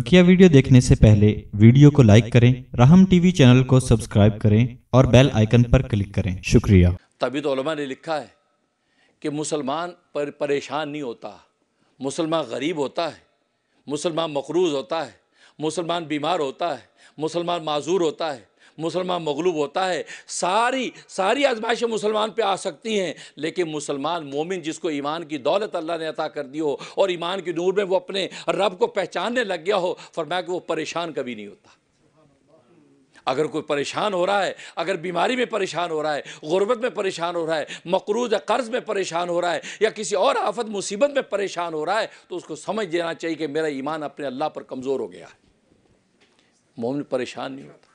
बकिया वीडियो देखने से पहले वीडियो को लाइक करें राहम टीवी चैनल को सब्सक्राइब करें और बेल आइकन पर क्लिक करें शुक्रिया तभी तो ने लिखा है कि मुसलमान पर परेशान नहीं होता मुसलमान गरीब होता है मुसलमान मकरूज होता है मुसलमान बीमार होता है मुसलमान माजूर होता है मुसलमान मगलूब होता है सारी सारी आजमाइशें मुसलमान पे आ सकती हैं लेकिन मुसलमान मोमिन जिसको ईमान की दौलत अल्लाह ने अता कर दी हो और ईमान की नूर में वो अपने रब को पहचानने लग गया हो फरमाया कि वो परेशान कभी नहीं होता अगर कोई परेशान हो रहा है अगर बीमारी में परेशान हो रहा है गुर्बत में परेशान हो रहा है मकरूज या कर्ज में परेशान हो रहा है या किसी और आफत मुसीबत में परेशान हो रहा है तो उसको समझ देना चाहिए कि मेरा ईमान अपने अल्लाह पर कमज़ोर हो गया है मोमिन परेशान नहीं होता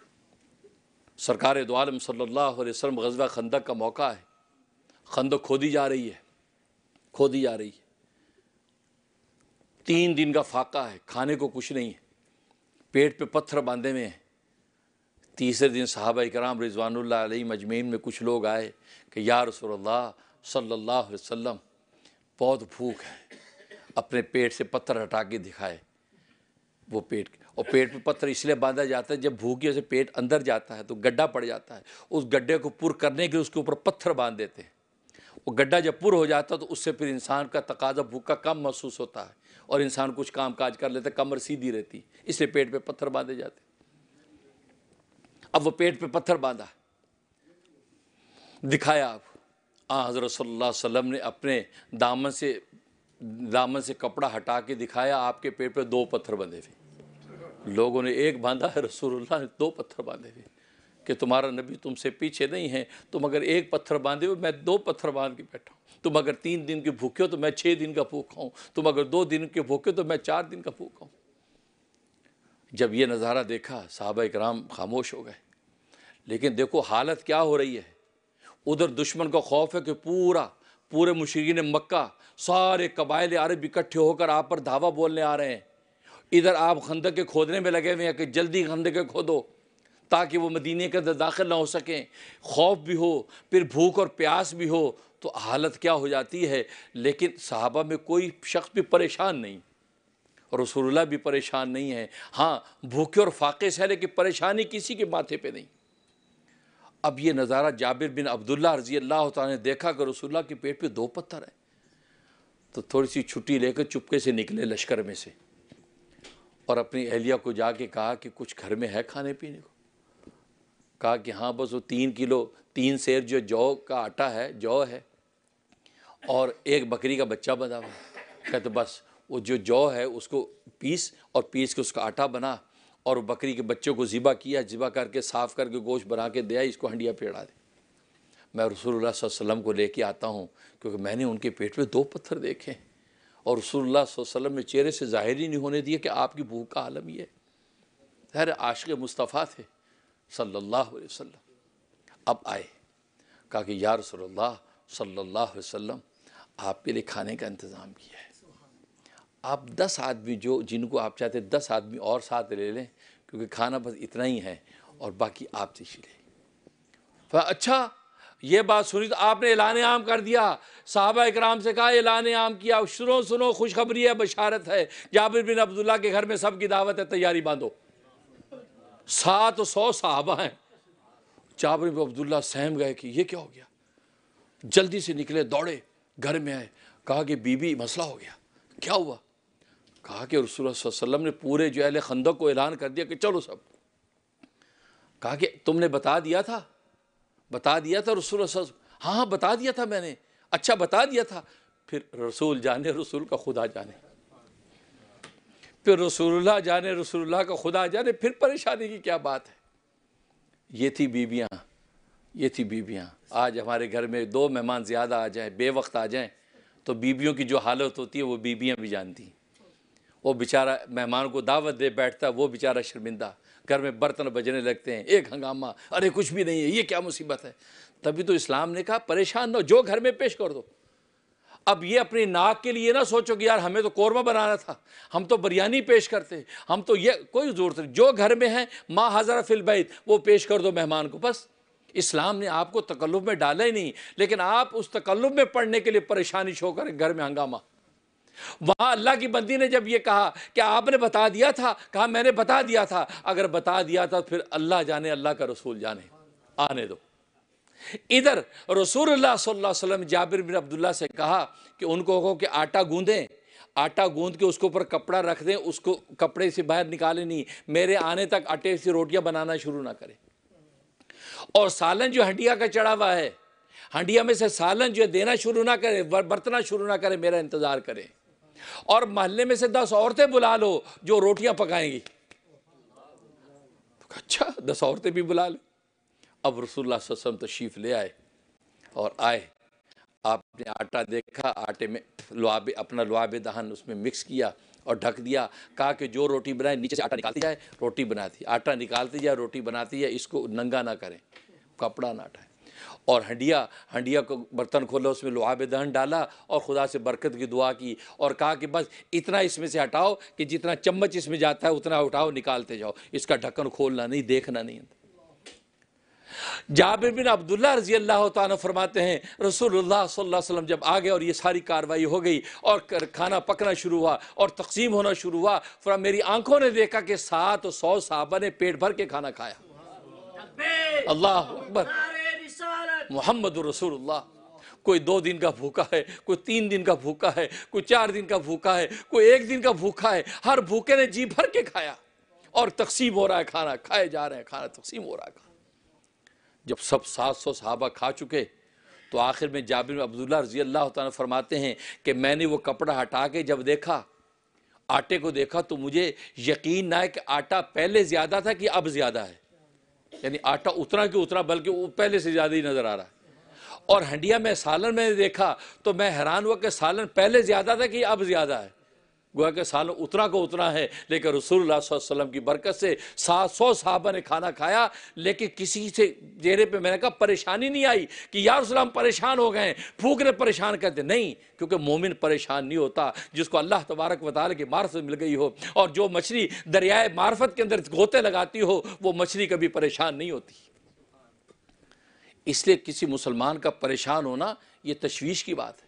सरकार दोआलम सल्लल्लाहु अलैहि वसल्लम गजवा खंदक का मौका है खंदक खोदी जा रही है खोदी जा रही है तीन दिन का फाका है खाने को कुछ नहीं है पेट पे पत्थर बांधे हुए हैं तीसरे दिन साहबा कराम रिजवानुल्लाह अलैहि में कुछ लोग आए कि या रसोल्ला सल्ला वसम बहुत भूख है अपने पेट से पत्थर हटा के दिखाए वो पेट और पेट पे पत्थर इसलिए बांधा जाता है जब भूखे से पेट अंदर जाता है तो गड्ढा पड़ जाता है उस गड्ढे को पुर करने के लिए उसके ऊपर पत्थर बांध देते हैं वो गड्ढा जब पुर हो जाता है तो उससे फिर इंसान का तकाजा भूख का कम महसूस होता है और इंसान कुछ काम काज कर लेता कमर सीधी रहती इसलिए पेट पे पत्थर बांधे जाते अब वो पेट पे पत्थर बांधा दिखाया आप आ हाँ, हज़रत सल्लल्लाहु अलैहि वसल्लम ने अपने दामन से दामन से कपड़ा हटा के दिखाया आपके पेट पे दो पत्थर बंधे थे लोगों ने एक बांधा है रसूलुल्लाह ने दो पत्थर बांधे हुए कि तुम्हारा नबी तुमसे पीछे नहीं है तुम अगर एक पत्थर बांधे हो मैं दो पत्थर बांध के बैठा हूँ तुम अगर तीन दिन के भूखे हो तो मैं छः दिन का भूखा हूँ तुम अगर दो दिन के भूखे हो तो मैं चार दिन का भूखा हूँ जब ये नज़ारा देखा साहब कराम खामोश हो गए लेकिन देखो हालत क्या हो रही है उधर दुश्मन का खौफ है कि पूरा पूरे मुशीन मक्का सारे कबाइल आरब इकट्ठे होकर आप पर धावा बोलने आ रहे हैं इधर आप खंदक के खोदने में लगे हुए हैं कि जल्दी खंदक के खोदो ताकि वो मदीने के अंदर दाखिल ना हो सकें खौफ भी हो फिर भूख और प्यास भी हो तो हालत क्या हो जाती है लेकिन साहबा में कोई शख्स भी परेशान नहीं और रसोल्ला भी परेशान नहीं है हाँ भूखे और फाके से है लेकिन परेशानी किसी के माथे पे नहीं अब ये नज़ारा जाबिर बिन अब्दुल्ला रजी अल्लाह ने देखा कि रसोल्ला के पेट पे दो पत्थर हैं तो थोड़ी सी छुट्टी लेकर चुपके से निकले लश्कर में से और अपनी अहलिया को जाके कहा कि कुछ घर में है खाने पीने को कहा कि हाँ बस वो तीन किलो तीन शेर जो जौ का आटा है जौ है और एक बकरी का बच्चा बना हुआ कहते तो बस वो जो जौ है उसको पीस और पीस के उसका आटा बना और बकरी के बच्चों को ज़िबा किया ज़िबा करके साफ़ करके गोश्त बना के दिया इसको हंडिया पेड़ा दे मैं रसूलुल्लाह वसल्लम को लेके आता हूँ क्योंकि मैंने उनके पेट में दो पत्थर देखे हैं और रसोल्ला वसम ने चेहरे से ज़ाहिर ही नहीं होने दिया कि आपकी भूख का आलम ये है खैर आशिक मुस्तफ़ा थे सल्लल्लाहु अलैहि वसल्लम अब आए कहा कि यार रसोल्ला सल्लल्लाहु अलैहि वसल्लम आपके लिए खाने का इंतज़ाम किया है आप दस आदमी जो जिनको आप चाहते दस आदमी और साथ ले लें क्योंकि खाना बस इतना ही है और बाकी आप तशीले अच्छा ये बात सुनी तो आपने एलान आम कर दिया साहबा इकराम से कहा एलान आम किया सुनो सुनो खुशखबरी है बशारत है जाबिर बिन अब्दुल्ला के घर में सबकी दावत है तैयारी बांधो सात सौ साहबा हैं जाबिर बिन अब्दुल्ला सहम गए कि ये क्या हो गया जल्दी से निकले दौड़े घर में आए कहा कि बीबी मसला हो गया क्या हुआ कहा कि रसूल वसल्लम ने पूरे जो अहल खंदक को ऐलान कर दिया कि चलो सब कहा कि तुमने बता दिया था बता दिया था रसूल हाँ हाँ बता दिया था मैंने अच्छा बता दिया था फिर रसूल जाने रसूल का खुदा जाने फिर रसूलुल्लाह जाने रसूलुल्लाह का खुदा जाने फिर परेशानी की क्या बात है ये थी बीबियाँ ये थी बीबियाँ आज हमारे घर में दो मेहमान ज़्यादा आ बे वक्त आ जाएं तो बीबियों की जो हालत होती है वो बीबियाँ भी जानती हैं वो बेचारा मेहमान को दावत दे बैठता वो बेचारा शर्मिंदा घर में बर्तन बजने लगते हैं एक हंगामा अरे कुछ भी नहीं है ये क्या मुसीबत है तभी तो इस्लाम ने कहा परेशान ना जो घर में पेश कर दो अब ये अपनी नाक के लिए ना सोचो कि यार हमें तो कौरमा बनाना था हम तो बिरयानी पेश करते हम तो ये कोई ज़रूरत नहीं जो घर में है माँ हज़रा फिलबैत वो पेश कर दो मेहमान को बस इस्लाम ने आपको तकल्लुफ़ में डाला ही नहीं लेकिन आप उस तकल्लुफ़ में पढ़ने के लिए परेशानी छोकर घर में हंगामा वहां अल्लाह की बंदी ने जब यह कहा कि आपने बता दिया था कहा मैंने बता दिया था अगर बता दिया था फिर अल्लाह जाने अल्लाह का रसूल जाने आने दो इधर रसूल वसल्लम जाबिर बिन अब्दुल्ला से कहा कि उनको कहो कि आटा गूंदें आटा गूंद के उसके ऊपर कपड़ा रख दें उसको कपड़े से बाहर निकाले नहीं मेरे आने तक आटे से रोटियां बनाना शुरू ना करें और सालन जो हंडिया का चढ़ा हुआ है हंडिया में से सालन जो देना शुरू ना करें बरतना शुरू ना करें मेरा इंतज़ार करें और मोहल्ले में से दस औरतें बुला लो जो रोटियां पकाएंगी तो अच्छा दस औरतें भी बुला लो अब रसुल्ला वसम तशीफ ले आए और आए आपने आटा देखा आटे में लुआबे अपना लुआबे दहन उसमें मिक्स किया और ढक दिया कहा कि जो रोटी बनाए नीचे से आटा निकालती जाए रोटी बनाती आटा निकालती जाए रोटी बनाती है इसको नंगा ना करें कपड़ा ना उठाए और हंडिया हंडिया को बर्तन खोला उसमें लोहा दहन डाला और खुदा से बरकत की दुआ की और कहा कि बस इतना इसमें से हटाओ कि जितना चम्मच इसमें जाता है उतना उठाओ निकालते जाओ इसका ढक्कन खोलना नहीं देखना नहीं जाबिर बिन अब्दुल्ला रजी अल्लाह तन फरमाते हैं रसूलुल्लाह सल्लल्लाहु अलैहि वसल्लम जब आ गए और ये सारी कार्रवाई हो गई और खाना पकना शुरू हुआ और तकसीम होना शुरू हुआ फिर मेरी आंखों ने देखा कि सात सौ साहबा ने पेट भर के खाना खाया अल्लाह अकबर मोहम्मद रसूलुल्लाह कोई दो दिन का भूखा है कोई तीन दिन का भूखा है कोई चार दिन का भूखा है कोई एक दिन का भूखा है हर भूखे ने जी भर के खाया और तकसीम हो रहा है खाना खाए जा रहे हैं खाना तकसीम हो रहा है जब सब सात सौ सहाबा खा चुके तो आखिर में जाबिर अब्दुल्ला रजी अल्लाह तन फरमाते हैं कि मैंने वो कपड़ा हटा के जब देखा आटे को देखा तो मुझे यकीन ना है कि आटा पहले ज़्यादा था कि अब ज़्यादा है यानी आटा उतना कि उतना बल्कि वो पहले से ज़्यादा ही नज़र आ रहा है और हंडिया में सालन मैंने देखा तो मैं हैरान हुआ कि सालन पहले ज़्यादा था कि अब ज़्यादा है गोया के साल उतना को उतना है लेकिन रसूलुल्लाह वसल्लम की बरकत से सात सौ साहबा ने खाना खाया लेकिन किसी से चेहरे पे मैंने कहा परेशानी नहीं आई कि यार सलाम परेशान हो गए फूक ने परेशान करते नहीं क्योंकि मोमिन परेशान नहीं होता जिसको अल्लाह तबारक वाल की मार्फत मिल गई हो और जो मछली दरियाए मार्फत के अंदर गोते लगाती हो वो मछली कभी परेशान नहीं होती इसलिए किसी मुसलमान का परेशान होना ये तशवीश की बात है